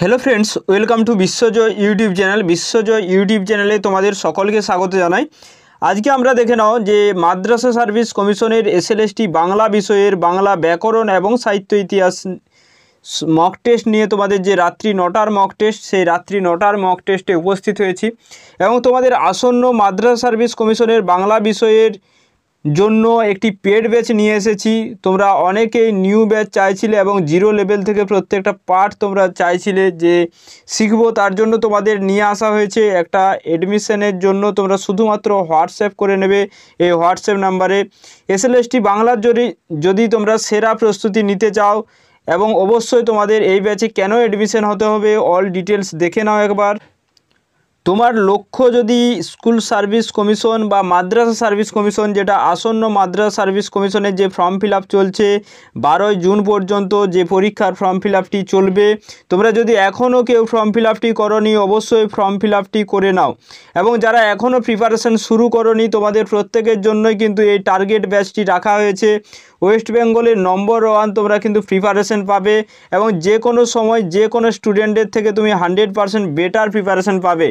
hello friends welcome to Biswajoy YouTube channel Biswajoy YouTube চ্যানেলে তোমাদের সকলকে স্বাগত জানাই আজকে আমরা দেখে নাও যে মাদ্রাসা সার্ভিস কমিশনের এসএলএসটি বাংলা বিষয়ের বাংলা ব্যাকরণ এবং সাহিত্য ইতিহাস মক টেস্ট নিয়ে তোমাদের যে রাত্রি নটার মক টেস্ট সেই রাত্রি নটার মক টেস্টে উপস্থিত হয়েছি এবং তোমাদের আসন্ন মাদ্রাসা সার্ভিস কমিশনের বাংলা বিষয়ের জন্য একটি পেড ব্যাচ নিয়ে এসেছি তোমরা অনেকেই নিউ ব্যাচ চাইছিলে এবং জিরো লেভেল থেকে প্রত্যেকটা পার্ট তোমরা চাইছিলে যে শিখবো তার জন্য তোমাদের নিয়ে আসা হয়েছে একটা অ্যাডমিশনের জন্য তোমরা শুধুমাত্র হোয়াটসঅ্যাপ করে নেবে এই হোয়াটসঅ্যাপ নাম্বারে এসএলএসটি বাংলার যদি যদি তোমরা সেরা প্রস্তুতি নিতে চাও এবং অবশ্যই তোমাদের এই ব্যাচে কেন অ্যাডমিশন হতে হবে অল ডিটেলস দেখে নাও একবার তোমার লক্ষ্য যদি স্কুল সার্ভিস কমিশন বা মাদ্রাসা সার্ভিস কমিশন যেটা আসন্ন মাদ্রাসা সার্ভিস কমিশনের যে ফর্ম ফিল চলছে বারোই জুন পর্যন্ত যে পরীক্ষার ফর্ম ফিল চলবে তোমরা যদি এখনও কেউ ফর্ম ফিল আপটি নি অবশ্যই ফর্ম ফিল করে নাও এবং যারা এখনও প্রিপারেশন শুরু করনি তোমাদের প্রত্যেকের জন্যই কিন্তু এই টার্গেট ব্যাচটি রাখা হয়েছে ওয়েস্ট বেঙ্গলের নম্বর ওয়ান তোমরা কিন্তু প্রিপারেশন পাবে এবং যে কোনো সময় যে কোনো স্টুডেন্টের থেকে তুমি হান্ড্রেড পারসেন্ট বেটার প্রিপারেশন পাবে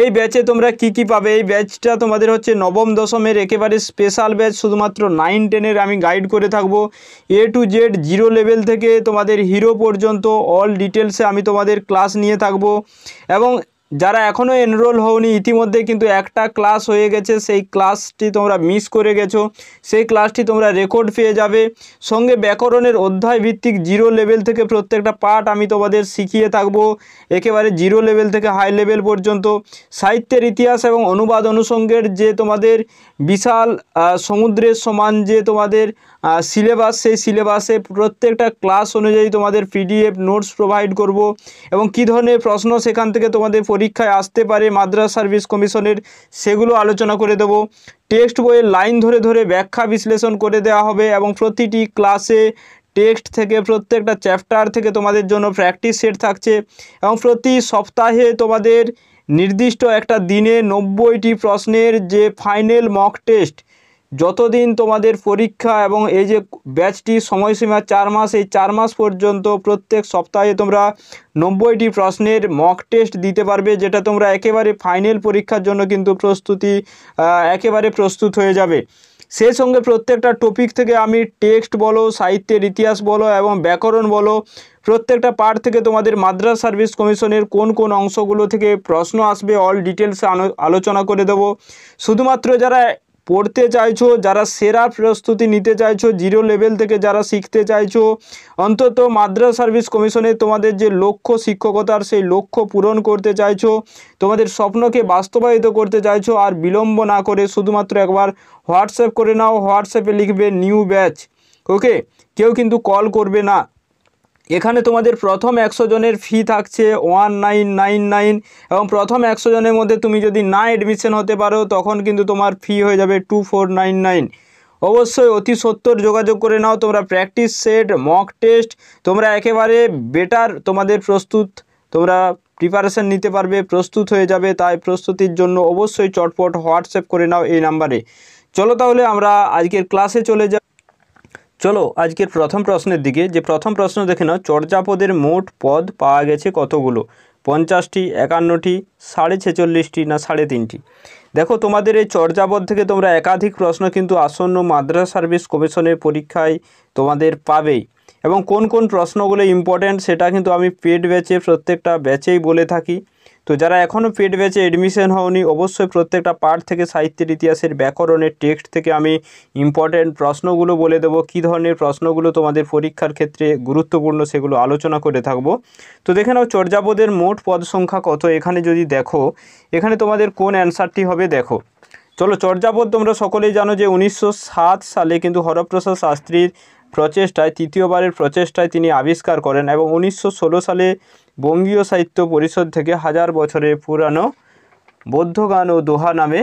এই ব্যাচে তোমরা কি কি পাবে এই ব্যাচটা তোমাদের হচ্ছে নবম দশমের একেবারে স্পেশাল ব্যাচ শুধুমাত্র নাইন টেনের আমি গাইড করে থাকব A to Z zero level থেকে তোমাদের হিরো পর্যন্ত অল ডিটেলসে আমি তোমাদের ক্লাস নিয়ে থাকব এবং যারা এখনও এনরোল হওনি ইতিমধ্যে কিন্তু একটা ক্লাস হয়ে গেছে সেই ক্লাসটি তোমরা মিস করে গেছো সেই ক্লাসটি তোমরা রেকর্ড পেয়ে যাবে সঙ্গে ব্যাকরণের অধ্যায় ভিত্তিক জিরো লেভেল থেকে প্রত্যেকটা পার্ট আমি তোমাদের শিখিয়ে থাকবো একেবারে জিরো লেভেল থেকে হাই লেভেল পর্যন্ত সাহিত্যের ইতিহাস এবং অনুবাদ অনুষঙ্গের যে তোমাদের বিশাল সমুদ্রের সমান যে তোমাদের সিলেবাস সেই সিলেবাসে প্রত্যেকটা ক্লাস অনুযায়ী তোমাদের পিডিএফ নোটস প্রোভাইড করব এবং কি ধরনের প্রশ্ন সেখান থেকে তোমাদের পরীক্ষায় আসতে পারে মাদ্রাস সার্ভিস কমিশনের সেগুলো আলোচনা করে দেব টেক্সট বইয়ের লাইন ধরে ধরে ব্যাখ্যা বিশ্লেষণ করে দেওয়া হবে এবং প্রতিটি ক্লাসে টেক্সট থেকে প্রত্যেকটা চ্যাপ্টার থেকে তোমাদের জন্য প্র্যাকটিস সেট থাকছে এবং প্রতি সপ্তাহে তোমাদের নির্দিষ্ট একটা দিনে নব্বইটি প্রশ্নের যে ফাইনাল মক টেস্ট যতদিন তোমাদের পরীক্ষা এবং এই যে ব্যাচটি সময়সীমা চার মাস এই চার মাস পর্যন্ত প্রত্যেক সপ্তাহে তোমরা নব্বইটি প্রশ্নের মক টেস্ট দিতে পারবে যেটা তোমরা একেবারে ফাইনাল পরীক্ষার জন্য কিন্তু প্রস্তুতি একেবারে প্রস্তুত হয়ে যাবে সেই সঙ্গে প্রত্যেকটা টপিক থেকে আমি টেক্সট বলো সাহিত্যের ইতিহাস বলো এবং ব্যাকরণ বলো প্রত্যেকটা পার্ট থেকে তোমাদের মাদ্রাস সার্ভিস কমিশনের কোন কোন অংশগুলো থেকে প্রশ্ন আসবে অল ডিটেলসে আলোচনা করে দেব শুধুমাত্র যারা পড়তে চাইছো যারা সেরা প্রস্তুতি নিতে চাইছো জিরো লেভেল থেকে যারা শিখতে চাইছো অন্তত মাদ্রাস সার্ভিস কমিশনে তোমাদের যে লক্ষ্য শিক্ষকতার সেই লক্ষ্য পূরণ করতে চাইছো তোমাদের স্বপ্নকে বাস্তবায়িত করতে চাইছো আর বিলম্ব না করে শুধুমাত্র একবার হোয়াটসঅ্যাপ করে নাও হোয়াটসঅ্যাপে লিখবে নিউ ব্যাচ ওকে কেউ কিন্তু কল করবে না এখানে তোমাদের প্রথম একশো জনের ফি থাকছে ওয়ান নাইন নাইন নাইন এবং প্রথম একশো জনের মধ্যে তুমি যদি না অ্যাডমিশন হতে পারো তখন কিন্তু তোমার ফি হয়ে যাবে টু ফোর নাইন নাইন অবশ্যই অতি সত্তর যোগাযোগ করে নাও তোমরা প্র্যাকটিস সেট মক টেস্ট তোমরা একেবারে বেটার তোমাদের প্রস্তুত তোমরা প্রিপারেশান নিতে পারবে প্রস্তুত হয়ে যাবে তাই প্রস্তুতির জন্য অবশ্যই চটপট হোয়াটসঅ্যাপ করে নাও এই নাম্বারে চলো তাহলে আমরা আজকের ক্লাসে চলে যাব চলো আজকের প্রথম প্রশ্নের দিকে যে প্রথম প্রশ্ন দেখে নাও চর্যাপদের মোট পদ পাওয়া গেছে কতগুলো পঞ্চাশটি একান্নটি সাড়ে ছেচল্লিশটি না সাড়ে তিনটি দেখো তোমাদের এই চর্যাপদ থেকে তোমরা একাধিক প্রশ্ন কিন্তু আসন্ন মাদ্রাস সার্ভিস কমিশনের পরীক্ষায় তোমাদের পাবেই এবং কোন কোন প্রশ্নগুলো ইম্পর্ট্যান্ট সেটা কিন্তু আমি পেড ব্যাচে প্রত্যেকটা ব্যাচেই বলে থাকি তো যারা এখনও পেট ব্যাচে এডমিশন হওনি অবশ্যই প্রত্যেকটা পার্ট থেকে সাহিত্যের ইতিহাসের ব্যাকরণের টেক্সট থেকে আমি ইম্পর্ট্যান্ট প্রশ্নগুলো বলে দেবো কী ধরনের প্রশ্নগুলো তোমাদের পরীক্ষার ক্ষেত্রে গুরুত্বপূর্ণ সেগুলো আলোচনা করে থাকব তো দেখে নাও চর্যাপদের মোট পদ সংখ্যা কত এখানে যদি দেখো এখানে তোমাদের কোন অ্যান্সারটি হবে দেখো চলো চর্যাপদ তোমরা সকলেই জানো যে উনিশশো সালে কিন্তু হরপ্রসাদ শাস্ত্রীর প্রচেষ্টায় তৃতীয়বারের প্রচেষ্টায় তিনি আবিষ্কার করেন এবং উনিশশো সালে বঙ্গীয় সাহিত্য পরিষদ থেকে হাজার বছরের পুরানো বৌদ্ধ গান ও দোহা নামে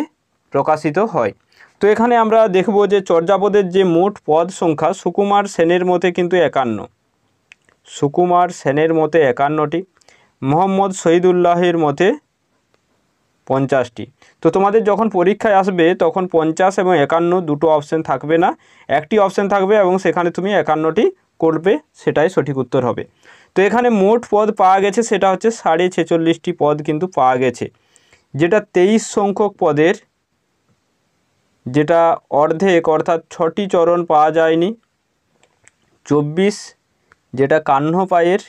প্রকাশিত হয় তো এখানে আমরা দেখব যে চর্যাপদের যে মোট পদ সংখ্যা সুকুমার সেনের মতে কিন্তু একান্ন সুকুমার সেনের মতে একান্নটি মোহাম্মদ শহীদুল্লাহের মতে পঞ্চাশটি তো তোমাদের যখন পরীক্ষায় আসবে তখন পঞ্চাশ এবং একান্ন দুটো অপশান থাকবে না একটি অপশান থাকবে এবং সেখানে তুমি একান্নটি করবে সেটাই সঠিক উত্তর হবে তো এখানে মোট পদ পাওয়া গেছে সেটা হচ্ছে সাড়ে ছেচল্লিশটি পদ কিন্তু পাওয়া গেছে যেটা তেইশ সংখ্যক পদের যেটা অর্ধেক অর্থাৎ ছটি চরণ পাওয়া যায়নি চব্বিশ যেটা কাহ্ন পায়ের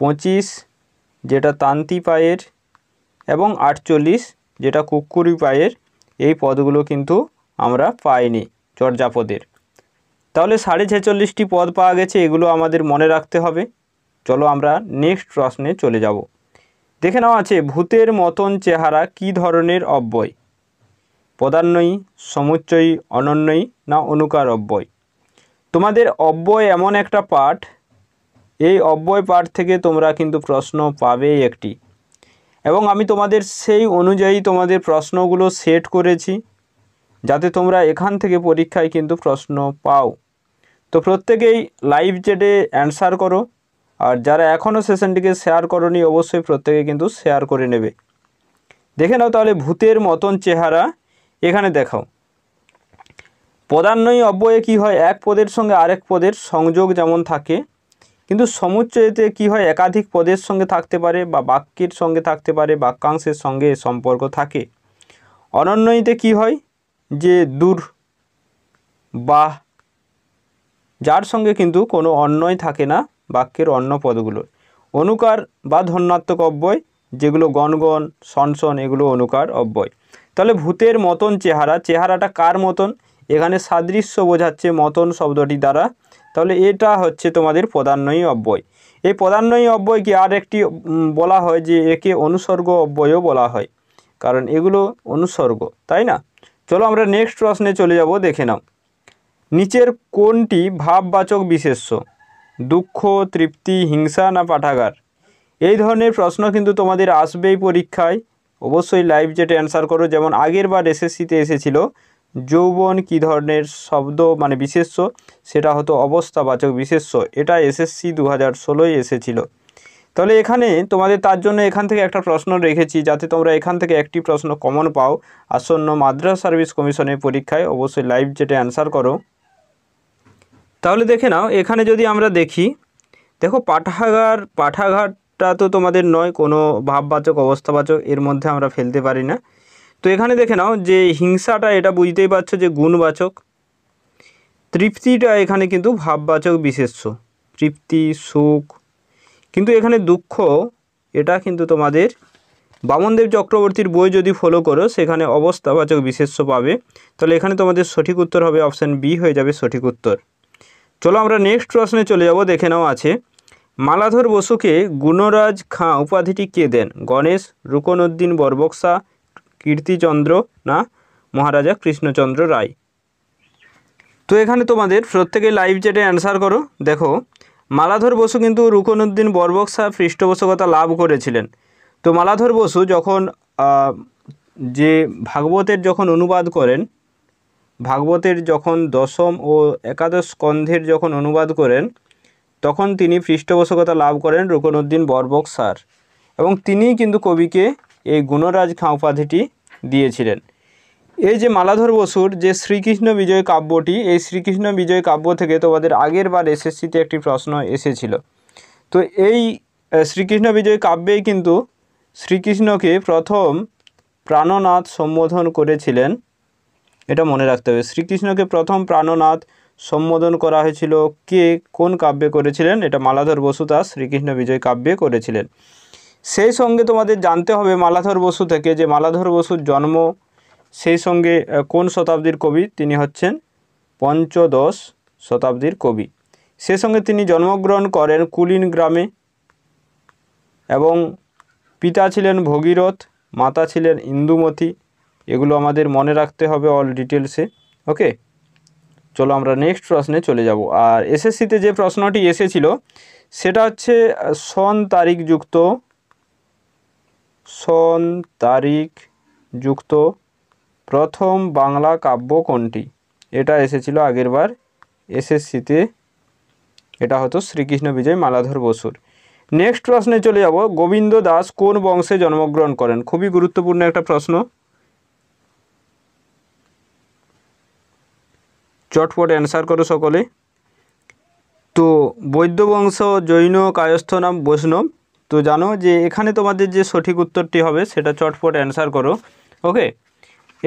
পঁচিশ যেটা তান্তি পায়ের এবং আটচল্লিশ যেটা কুকুরি পায়ের এই পদগুলো কিন্তু আমরা পাইনি চর্যাপদের তাহলে সাড়ে ছেচল্লিশটি পদ পাওয়া গেছে এগুলো আমাদের মনে রাখতে হবে চলো আমরা নেক্সট প্রশ্নে চলে যাব দেখে নেওয়া আছে ভূতের মতন চেহারা কি ধরনের অব্যয় পদান্নয়ী সমুচ্চয়ী অনন্যয়ী না অনুকার অব্যয় তোমাদের অব্যয় এমন একটা পাঠ এই অব্যয় পাঠ থেকে তোমরা কিন্তু প্রশ্ন পাবে একটি এবং আমি তোমাদের সেই অনুযায়ী তোমাদের প্রশ্নগুলো সেট করেছি যাতে তোমরা এখান থেকে পরীক্ষায় কিন্তু প্রশ্ন পাও তো প্রত্যেকেই লাইভ চ্যাটে অ্যান্সার করো আর যারা এখনও সেশনটিকে শেয়ার করনি অবশ্যই প্রত্যেকে কিন্তু শেয়ার করে নেবে দেখে নাও তাহলে ভূতের মতন চেহারা এখানে দেখাও পদান্বয়ী অব্যয়ে কি হয় এক পদের সঙ্গে আরেক পদের সংযোগ যেমন থাকে কিন্তু সমুচ্চয়তে কি হয় একাধিক পদের সঙ্গে থাকতে পারে বা বাক্যের সঙ্গে থাকতে পারে বাক্যাংশের সঙ্গে সম্পর্ক থাকে অনন্যইতে কি হয় যে দূর বা যার সঙ্গে কিন্তু কোনো অন্যয় থাকে না বাক্যের অন্য পদগুলোর অনুকার বা ধন্যাত্মক অব্যয় যেগুলো গণগণ সনসন এগুলো অনুকার অব্যয় তাহলে ভূতের মতন চেহারা চেহারাটা কার মতন এখানে সাদৃশ্য বোঝাচ্ছে মতন শব্দটি দ্বারা তাহলে এটা হচ্ছে তোমাদের প্রধান্যই অব্যয় এই অব্যয় অব্যয়কে আর একটি বলা হয় যে একে অনুসর্গ অব্যয়ও বলা হয় কারণ এগুলো অনুসর্গ তাই না চলো আমরা নেক্সট প্রশ্নে চলে যাব দেখে নাও নিচের কোনটি ভাববাচক বিশেষ্য দুঃখ তৃপ্তি হিংসা না পাঠাগার এই ধরনের প্রশ্ন কিন্তু তোমাদের আসবেই পরীক্ষায় অবশ্যই লাইভ যেটা অ্যান্সার করো যেমন আগের বার এসএসসিতে এসেছিল যৌবন কী ধরনের শব্দ মানে বিশেষ্য সেটা হতো অবস্থাবাচক বিশেষ্য এটা এসএসসি দু হাজার ষোলোয় এসেছিলো তাহলে এখানে তোমাদের তার জন্য এখান থেকে একটা প্রশ্ন রেখেছি যাতে তোমরা এখান থেকে একটি প্রশ্ন কমন পাও আসন্ন মাদ্রাস সার্ভিস কমিশনের পরীক্ষায় অবশ্যই লাইভ যেটা অ্যান্সার করো তাহলে দেখে নাও এখানে যদি আমরা দেখি দেখো পাঠাগার পাঠাঘাটটা তো তোমাদের নয় কোনো ভাববাচক অবস্থাবাচক এর মধ্যে আমরা ফেলতে পারি না তো এখানে দেখে নাও যে হিংসাটা এটা বুঝতেই পারছো যে গুণবাচক তৃপ্তিটা এখানে কিন্তু ভাববাচক বিশেষ্য তৃপ্তি সুখ কিন্তু এখানে দুঃখ এটা কিন্তু তোমাদের বামনদেব চক্রবর্তীর বই যদি ফলো করো সেখানে অবস্থাবাচক বিশেষ্য পাবে তাহলে এখানে তোমাদের সঠিক উত্তর হবে অপশান বি হয়ে যাবে সঠিক উত্তর চলো আমরা নেক্সট প্রশ্নে চলে যাব দেখে নাও আছে মালাধর বসুকে গুণরাজ খাঁ উপাধিটি কে দেন গণেশ রুকনউদ্দিন বরবক্সা কীর্তিচন্দ্র না মহারাজা কৃষ্ণচন্দ্র রায় তো এখানে তোমাদের প্রত্যেকে লাইভ চ্যাটে অ্যান্সার করো দেখো মালাধর বসু কিন্তু রুকনউদ্দিন বরবক্সা পৃষ্ঠপোষকতা লাভ করেছিলেন তো মালাধর বসু যখন যে ভাগবতের যখন অনুবাদ করেন ভাগবতের যখন দশম ও একাদশ স্কন্ধের যখন অনুবাদ করেন তখন তিনি পৃষ্ঠপোষকতা লাভ করেন রুকনুদ্দিন সার এবং তিনিই কিন্তু কবিকে এই গুণরাজ খাঁ উপাধিটি দিয়েছিলেন এই যে মালাধর বসুর যে শ্রীকৃষ্ণ বিজয় কাব্যটি এই শ্রীকৃষ্ণ বিজয় কাব্য থেকে তোমাদের আগের বার এসএসসিতে একটি প্রশ্ন এসেছিল তো এই শ্রীকৃষ্ণ বিজয় কাব্যেই কিন্তু শ্রীকৃষ্ণকে প্রথম প্রাণনাথ সম্বোধন করেছিলেন এটা মনে রাখতে হবে শ্রীকৃষ্ণকে প্রথম প্রাণনাথ সম্বোধন করা হয়েছিল কে কোন কাব্যে করেছিলেন এটা মালাধর বসু তার শ্রীকৃষ্ণ বিজয় কাব্যে করেছিলেন সেই সঙ্গে তোমাদের জানতে হবে মালাধর বসু থেকে যে মালাধর বসুর জন্ম সেই সঙ্গে কোন শতাব্দীর কবি তিনি হচ্ছেন পঞ্চদশ শতাব্দীর কবি সে সঙ্গে তিনি জন্মগ্রহণ করেন কুলিন গ্রামে এবং পিতা ছিলেন ভগীরথ মাতা ছিলেন ইন্দুমতী এগুলো আমাদের মনে রাখতে হবে অল ডিটেলসে ওকে চলো আমরা নেক্সট প্রশ্নে চলে যাব আর এসএসসিতে যে প্রশ্নটি এসেছিল সেটা হচ্ছে সন যুক্ত সন তারিখ যুক্ত প্রথম বাংলা কাব্য কোনটি এটা এসেছিল আগেরবার এসএসসিতে এটা হতো শ্রীকৃষ্ণ বিজয় মালাধর বসুর নেক্সট প্রশ্নে চলে যাব গোবিন্দ দাস কোন বংশে জন্মগ্রহণ করেন খুবই গুরুত্বপূর্ণ একটা প্রশ্ন চটপট অ্যান্সার করো সকলে তো বৈদ্য বংশ জৈন কায়স্থ নাম বৈষ্ণব তো জানো যে এখানে তোমাদের যে সঠিক উত্তরটি হবে সেটা চটপট অ্যান্সার করো ওকে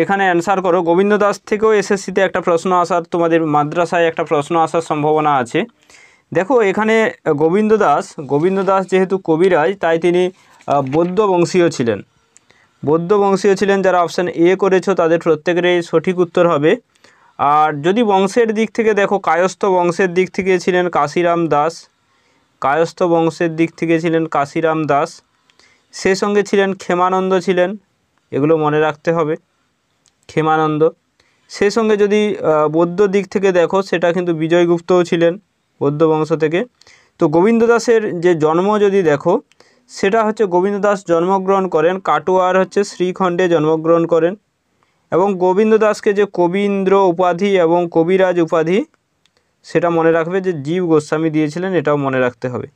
এখানে অ্যান্সার করো গোবিন্দ দাস থেকেও এসএসসিতে একটা প্রশ্ন আসার তোমাদের মাদ্রাসায় একটা প্রশ্ন আসার সম্ভাবনা আছে দেখো এখানে গোবিন্দ দাস গোবিন্দ দাস যেহেতু কবিরাজ তাই তিনি বৌদ্ধ বংশীয় ছিলেন বৌদ্ধ বংশীয় ছিলেন যারা অপশান এ করেছো তাদের প্রত্যেকের সঠিক উত্তর হবে আর যদি বংশের দিক থেকে দেখো কায়স্থ বংশের দিক থেকে ছিলেন কাশিরাম দাস কায়স্থ বংশের দিক থেকে ছিলেন কাশিরাম দাস সে সঙ্গে ছিলেন ক্ষেমানন্দ ছিলেন এগুলো মনে রাখতে হবে ক্ষেমানন্দ সে সঙ্গে যদি বৌদ্ধ দিক থেকে দেখো সেটা কিন্তু বিজয়গুপ্তও ছিলেন বৌদ্ধ বংশ থেকে তো গোবিন্দ দাসের যে জন্ম যদি দেখো সেটা হচ্ছে গোবিন্দ দাস জন্মগ্রহণ করেন কাটোয়ার হচ্ছে শ্রীখণ্ডে জন্মগ্রহণ করেন এবং গোবিন্দ দাসকে যে কবীন্দ্র উপাধি এবং কবিরাজ উপাধি সেটা মনে রাখবে যে জীব গোস্বামী দিয়েছিলেন এটাও মনে রাখতে হবে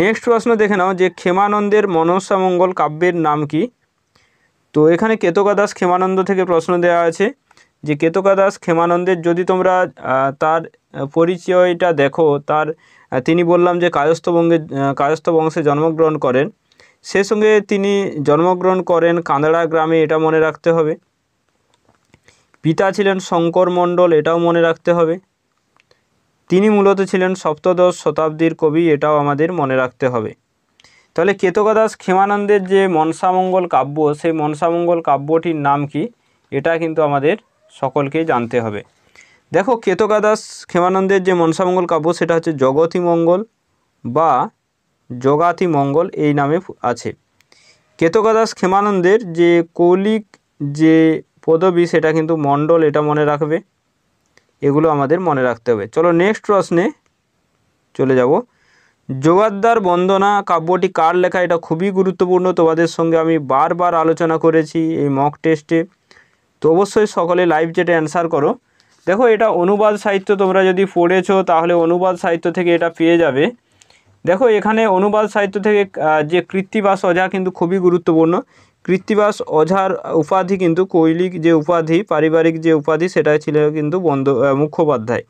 নেক্সট প্রশ্ন দেখে নাও যে ক্ষেমানন্দের মনসামঙ্গল কাব্যের নাম কি তো এখানে কেতকা দাস ক্ষেমানন্দ থেকে প্রশ্ন দেওয়া আছে যে কেতকা দাস ক্ষেমানন্দের যদি তোমরা তার পরিচয়টা দেখো তার তিনি বললাম যে কায়স্থবঙ্গে কায়স্থ বংশে জন্মগ্রহণ করেন সে সঙ্গে তিনি জন্মগ্রহণ করেন কাঁদড়া গ্রামে এটা মনে রাখতে হবে পিতা ছিলেন শঙ্কর মণ্ডল এটাও মনে রাখতে হবে তিনি মূলত ছিলেন সপ্তদশ শতাব্দীর কবি এটাও আমাদের মনে রাখতে হবে তাহলে কেতকাদাস ক্ষেমানন্দের যে মনসামঙ্গল কাব্য সেই মনসামঙ্গল কাব্যটির নাম কি এটা কিন্তু আমাদের সকলকে জানতে হবে দেখো কেতকাদাস ক্ষেমানন্দের যে মনসামঙ্গল কাব্য সেটা হচ্ছে মঙ্গল বা জগাতি মঙ্গল এই নামে আছে কেতকাদাস ক্ষেমানন্দের যে কৌলিক যে পদবী সেটা কিন্তু মণ্ডল এটা মনে রাখবে এগুলো আমাদের মনে রাখতে হবে চলো নেক্সট প্রশ্নে চলে যাব জোগাদ্দার বন্দনা কাব্যটি কার লেখা এটা খুবই গুরুত্বপূর্ণ তোমাদের সঙ্গে আমি বারবার আলোচনা করেছি এই মক টেস্টে তো অবশ্যই সকলে লাইভ জেটে অ্যান্সার করো দেখো এটা অনুবাদ সাহিত্য তোমরা যদি পড়েছো তাহলে অনুবাদ সাহিত্য থেকে এটা পেয়ে যাবে দেখো এখানে অনুবাদ সাহিত্য থেকে যে কৃত্তি বা সজা কিন্তু খুবই গুরুত্বপূর্ণ কৃত্তিবাস ওঝার উপাধি কিন্তু কৈলিক যে উপাধি পারিবারিক যে উপাধি সেটাই ছিল কিন্তু বন্ধ মুখোপাধ্যায়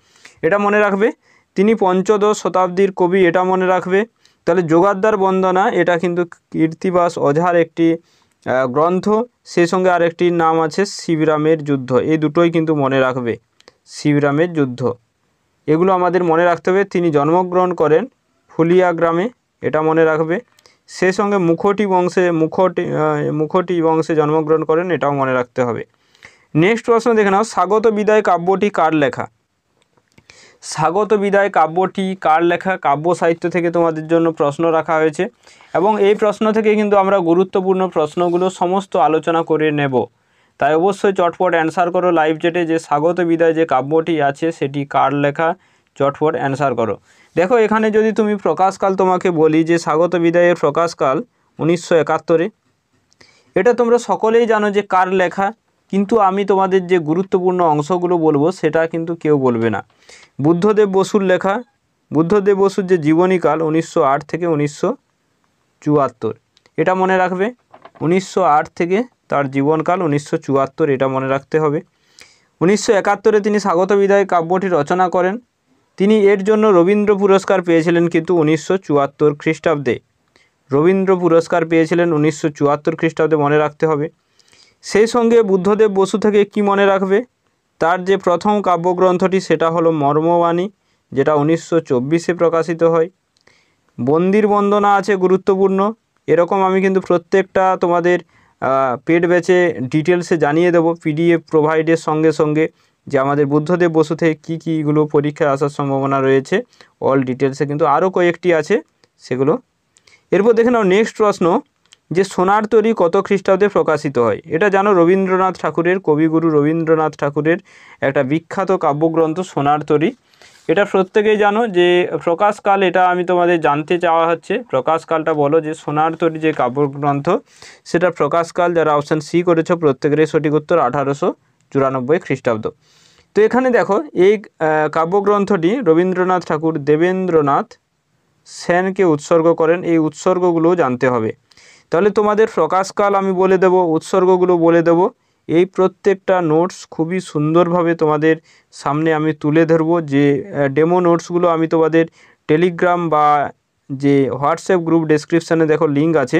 এটা মনে রাখবে তিনি পঞ্চদশ শতাব্দীর কবি এটা মনে রাখবে তাহলে যোগাদ্দার বন্দনা এটা কিন্তু কীর্তিবাস ওঝার একটি গ্রন্থ সেই সঙ্গে আরেকটি নাম আছে শিবরামের যুদ্ধ এই দুটোই কিন্তু মনে রাখবে শিবরামের যুদ্ধ এগুলো আমাদের মনে রাখতে হবে তিনি জন্মগ্রহণ করেন ফুলিয়া গ্রামে এটা মনে রাখবে সেই সঙ্গে মুখটি বংশে মুখটি মুখটি বংশে জন্মগ্রহণ করেন এটাও মনে রাখতে হবে নেক্সট প্রশ্ন দেখে নাও স্বাগত বিদায় কাব্যটি কার লেখা স্বাগত বিদায় কাব্যটি কার লেখা কাব্য সাহিত্য থেকে তোমাদের জন্য প্রশ্ন রাখা হয়েছে এবং এই প্রশ্ন থেকে কিন্তু আমরা গুরুত্বপূর্ণ প্রশ্নগুলো সমস্ত আলোচনা করে নেব তাই অবশ্যই চটপট অ্যান্সার করো লাইভ জেটে যে স্বাগত বিদায় যে কাব্যটি আছে সেটি কার লেখা চটপট অ্যান্সার করো দেখো এখানে যদি তুমি প্রকাশকাল তোমাকে বলি যে স্বাগত বিদায়ের প্রকাশকাল উনিশশো একাত্তরে এটা তোমরা সকলেই জানো যে কার লেখা কিন্তু আমি তোমাদের যে গুরুত্বপূর্ণ অংশগুলো বলবো সেটা কিন্তু কেউ বলবে না বুদ্ধদেব বসুর লেখা বুদ্ধদেব বসুর যে জীবনীকাল উনিশশো আট থেকে উনিশশো চুয়াত্তর এটা মনে রাখবে উনিশশো আট থেকে তার জীবনকাল উনিশশো চুয়াত্তর এটা মনে রাখতে হবে উনিশশো একাত্তরে তিনি স্বাগত বিদায় কাব্যটি রচনা করেন তিনি এর জন্য রবীন্দ্র পুরস্কার পেয়েছিলেন কিন্তু উনিশশো চুয়াত্তর খ্রিস্টাব্দে রবীন্দ্র পুরস্কার পেয়েছিলেন উনিশশো চুয়াত্তর খ্রিস্টাব্দে মনে রাখতে হবে সেই সঙ্গে বুদ্ধদেব বসু থেকে কি মনে রাখবে তার যে প্রথম কাব্যগ্রন্থটি সেটা হলো মর্মবাণী যেটা উনিশশো চব্বিশে প্রকাশিত হয় বন্দির বন্দনা আছে গুরুত্বপূর্ণ এরকম আমি কিন্তু প্রত্যেকটা তোমাদের পেট বেচে ডিটেলসে জানিয়ে দেবো পিডিএফ প্রোভাইডের সঙ্গে সঙ্গে যে আমাদের বুদ্ধদেব বসু থেকে কী কীগুলো পরীক্ষায় আসার সম্ভাবনা রয়েছে অল ডিটেলসে কিন্তু আরও কয়েকটি আছে সেগুলো এরপর দেখে নাও নেক্সট প্রশ্ন যে সোনার তরী কত খ্রিস্টাব্দে প্রকাশিত হয় এটা জানো রবীন্দ্রনাথ ঠাকুরের কবিগুরু রবীন্দ্রনাথ ঠাকুরের একটা বিখ্যাত কাব্যগ্রন্থ সোনার তরী এটা প্রত্যেকেই জানো যে প্রকাশকাল এটা আমি তোমাদের জানতে চাওয়া হচ্ছে প্রকাশকালটা বলো যে সোনার তরী যে কাব্যগ্রন্থ সেটা প্রকাশকাল যারা অপশান সি করেছো প্রত্যেকেরই সঠিক উত্তর আঠারোশো চুরানব্বই খ্রিস্টাব্দ তো এখানে দেখো এই কাব্যগ্রন্থটি রবীন্দ্রনাথ ঠাকুর দেবেন্দ্রনাথ সেনকে উৎসর্গ করেন এই উৎসর্গগুলো জানতে হবে তাহলে তোমাদের প্রকাশকাল আমি বলে দেব উৎসর্গগুলো বলে দেব এই প্রত্যেকটা নোটস খুবই সুন্দরভাবে তোমাদের সামনে আমি তুলে ধরব যে ডেমো নোটসগুলো আমি তোমাদের টেলিগ্রাম বা যে হোয়াটসঅ্যাপ গ্রুপ ডেসক্রিপশানে দেখো লিঙ্ক আছে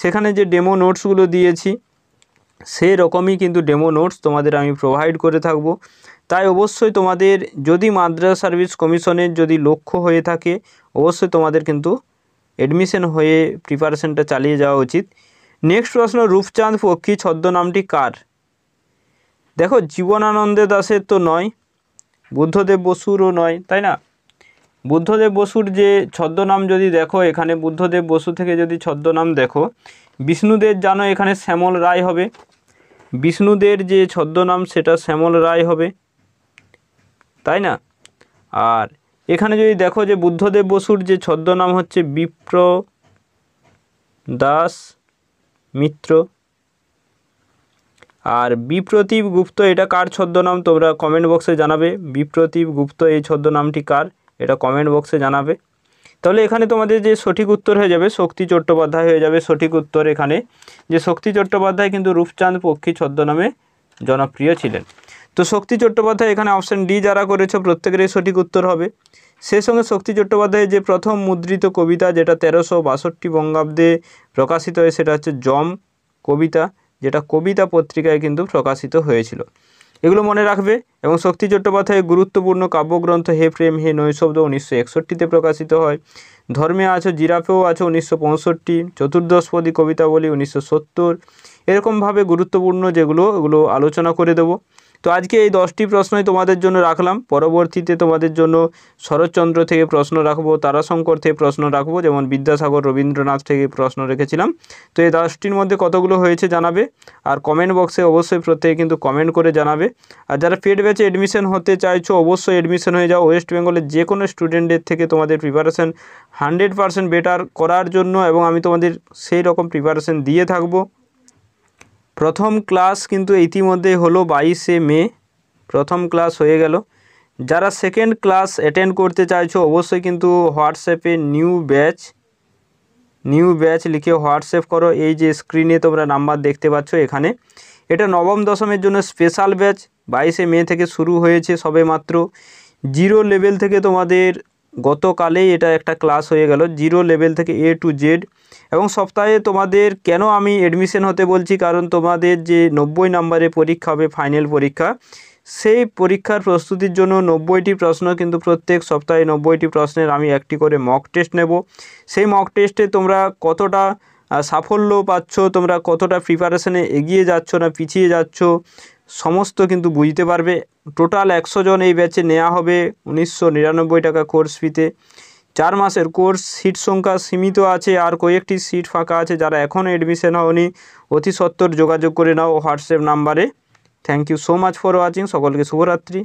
সেখানে যে ডেমো নোটসগুলো দিয়েছি সেরকমই কিন্তু ডেমো নোটস তোমাদের আমি প্রোভাইড করে থাকব তাই অবশ্যই তোমাদের যদি মাদ্রাস সার্ভিস কমিশনের যদি লক্ষ্য হয়ে থাকে অবশ্যই তোমাদের কিন্তু এডমিশন হয়ে প্রিপারেশনটা চালিয়ে যাওয়া উচিত নেক্সট প্রশ্ন রূপচাঁদ পক্ষী ছদ্মনামটি কার দেখো জীবনানন্দে দাসের তো নয় বুদ্ধদেব বসুরও নয় তাই না বুদ্ধদেব বসুর যে ছদ্মনাম যদি দেখো এখানে বুদ্ধদেব বসু থেকে যদি ছদ্মনাম দেখো বিষ্ণুদেব জানো এখানে শ্যামল রায় হবে বিষ্ণুদের যে ছদ্মনাম সেটা শ্যামল রায় হবে তাই না আর এখানে যদি দেখো যে বুদ্ধদেব বসুর যে ছদ্মনাম হচ্ছে বিপ্র দাস মিত্র আর বিপ্রতীপ গুপ্ত এটা কার ছদ্মনাম তোমরা কমেন্ট বক্সে জানাবে বিপ্রতীপ গুপ্ত এই ছদ্মনামটি কার এটা কমেন্ট বক্সে জানাবে তাহলে এখানে তোমাদের যে সঠিক উত্তর হয়ে যাবে শক্তি চট্টোপাধ্যায় হয়ে যাবে সঠিক উত্তর এখানে যে শক্তি চট্টোপাধ্যায় কিন্তু রূপচাঁদ পক্ষী ছদ্মনামে জনপ্রিয় ছিলেন তো শক্তি চট্টোপাধ্যায় এখানে অপশান ডি যারা করেছে প্রত্যেকেরই সঠিক উত্তর হবে সেই সঙ্গে শক্তি চট্টোপাধ্যায়ের যে প্রথম মুদ্রিত কবিতা যেটা তেরোশো বাষট্টি বঙ্গাব্দে প্রকাশিত হয় সেটা হচ্ছে জম কবিতা যেটা কবিতা পত্রিকায় কিন্তু প্রকাশিত হয়েছিল এগুলো মনে রাখবে এবং শক্তি চট্টোপাধ্যায়ের গুরুত্বপূর্ণ কাব্যগ্রন্থ হে প্রেম হে নৈশব্দ উনিশশো একষট্টিতে প্রকাশিত হয় ধর্মে আছো জিরাফেও আছো উনিশশো পঁয়ষট্টি চতুর্দশপদী কবিতাবলী উনিশশো সত্তর এরকমভাবে গুরুত্বপূর্ণ যেগুলো ওগুলো আলোচনা করে দেবো তো আজকে এই দশটি প্রশ্নই তোমাদের জন্য রাখলাম পরবর্তীতে তোমাদের জন্য শরৎচন্দ্র থেকে প্রশ্ন রাখবো তারাশঙ্কর থেকে প্রশ্ন রাখবো যেমন বিদ্যাসাগর রবীন্দ্রনাথ থেকে প্রশ্ন রেখেছিলাম তো এই দশটির মধ্যে কতগুলো হয়েছে জানাবে আর কমেন্ট বক্সে অবশ্যই প্রত্যেকে কিন্তু কমেন্ট করে জানাবে আর যারা পেড ব্যাচে অ্যাডমিশন হতে চাইছো অবশ্যই অ্যাডমিশন হয়ে যাও ওয়েস্ট বেঙ্গলের যে কোনো স্টুডেন্টের থেকে তোমাদের প্রিপারেশান হান্ড্রেড পারসেন্ট বেটার করার জন্য এবং আমি তোমাদের সেই রকম প্রিপারেশান দিয়ে থাকবো প্রথম ক্লাস কিন্তু ইতিমধ্যে হলো বাইশে মে প্রথম ক্লাস হয়ে গেল যারা সেকেন্ড ক্লাস অ্যাটেন্ড করতে চাইছো অবশ্যই কিন্তু হোয়াটসঅ্যাপে নিউ ব্যাচ নিউ ব্যাচ লিখে হোয়াটসঅ্যাপ করো এই যে স্ক্রিনে তোমরা নাম্বার দেখতে পাচ্ছ এখানে এটা নবম দশমের জন্য স্পেশাল ব্যাচ বাইশে মে থেকে শুরু হয়েছে সবে মাত্র জিরো লেভেল থেকে তোমাদের গতকালেই এটা একটা ক্লাস হয়ে গেল জিরো লেভেল থেকে এ টু জেড এবং সপ্তাহে তোমাদের কেন আমি এডমিশন হতে বলছি কারণ তোমাদের যে নব্বই নাম্বারে পরীক্ষা হবে ফাইনাল পরীক্ষা সেই পরীক্ষার প্রস্তুতির জন্য নব্বইটি প্রশ্ন কিন্তু প্রত্যেক সপ্তাহে নব্বইটি প্রশ্নের আমি একটি করে মক টেস্ট নেব সেই মক টেস্টে তোমরা কতটা সাফল্য পাচ্ছ তোমরা কতটা প্রিপারেশনে এগিয়ে যাচ্ছ না পিছিয়ে যাচ্ছ সমস্ত কিন্তু বুঝতে পারবে টোটাল একশো জন এই ব্যাচে নেওয়া হবে উনিশশো টাকা কোর্স ফিতে চার মাসের কোর্স সিট সংখ্যা সীমিত আছে আর কয়েকটি সিট ফাঁকা আছে যারা এখনও অ্যাডমিশন হওনি অতি সত্বর যোগাযোগ করে নাও হোয়াটসঅ্যাপ নাম্বারে thank you so much for watching সকলকে শুভরাত্রি